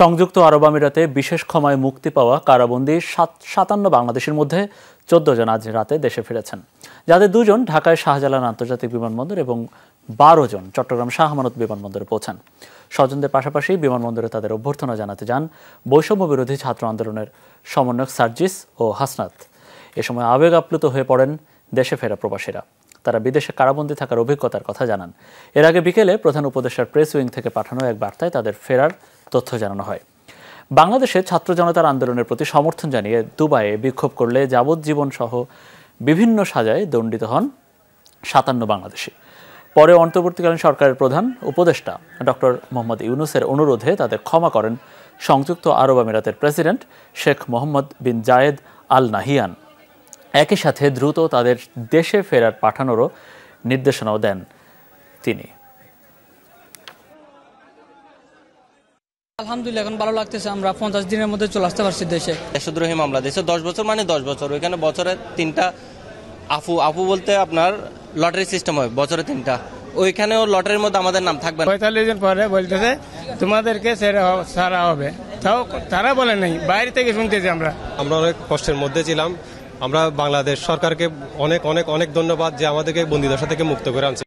সংযুক্ত আরব আমিরাতে বিশেষ ক্ষমায় মুক্তি পাওয়া কারাবন্দি সাত সাতান্ন বাংলাদেশের মধ্যে চোদ্দ জন আজ রাতে দেশে ফিরেছেন যাদের দুজন ঢাকায় শাহজালাল আন্তর্জাতিক বিমানবন্দর এবং বারো জন চট্টগ্রাম শাহমানত বিমানবন্দরে পৌঁছান স্বজনদের পাশাপাশি বিমানবন্দরে তাদের অভ্যর্থনা জানাতে যান বৈষম্য বিরোধী ছাত্র আন্দোলনের সমন্বয়ক সার্জিস ও হাসনাত এ সময় আবেগ আপ্লুত হয়ে পড়েন দেশে ফেরা প্রবাসীরা তারা বিদেশে কারাবন্দি থাকার অভিজ্ঞতার কথা জানান এর আগে বিকেলে প্রধান উপদেষ্টার প্রেস উইং থেকে পাঠানো এক বার্তায় তাদের ফেরার তথ্য জানানো হয় বাংলাদেশে ছাত্র জনতার আন্দোলনের প্রতি সমর্থন জানিয়ে দুবাইয়ে বিক্ষোভ করলে যাবজ্জীবন সহ বিভিন্ন সাজায় দণ্ডিত হন সাতান্ন বাংলাদেশি পরে অন্তর্বর্তীকালীন সরকারের প্রধান উপদেষ্টা ডক্টর মোহাম্মদ ইউনুসের অনুরোধে তাদের ক্ষমা করেন সংযুক্ত আরব আমিরাতের president Sheikh Mohammed bin Zayed Al Nahyan একই সাথে দ্রুত তাদের দেশে ফেরার পাঠানোরও নির্দেশনাও দেন তিনি আলহামদুলিল্লাহ এখন ভালো লাগতেছে আমরা পঞ্চাশ দিনের মধ্যে চলে আসতে পারছি দেশে মামলা দেশে দশ বছর মানে দশ বছর ওইখানে বছরে তিনটা আফু আফু বলতে আপনার লটারি সিস্টেম বছরে তিনটা ওইখানেও লটারির মধ্যে আমাদের নাম থাকবে পঁয়তাল্লিশ দিন পরে বলতেছে তোমাদেরকে সারা হবে তাও তারা বলে নাই বাইরে থেকে শুনতেছি আমরা আমরা অনেক কষ্টের মধ্যে ছিলাম আমরা বাংলাদেশ সরকারকে অনেক অনেক অনেক ধন্যবাদ যে আমাদেরকে বন্দিদশা থেকে মুক্ত করে আনছে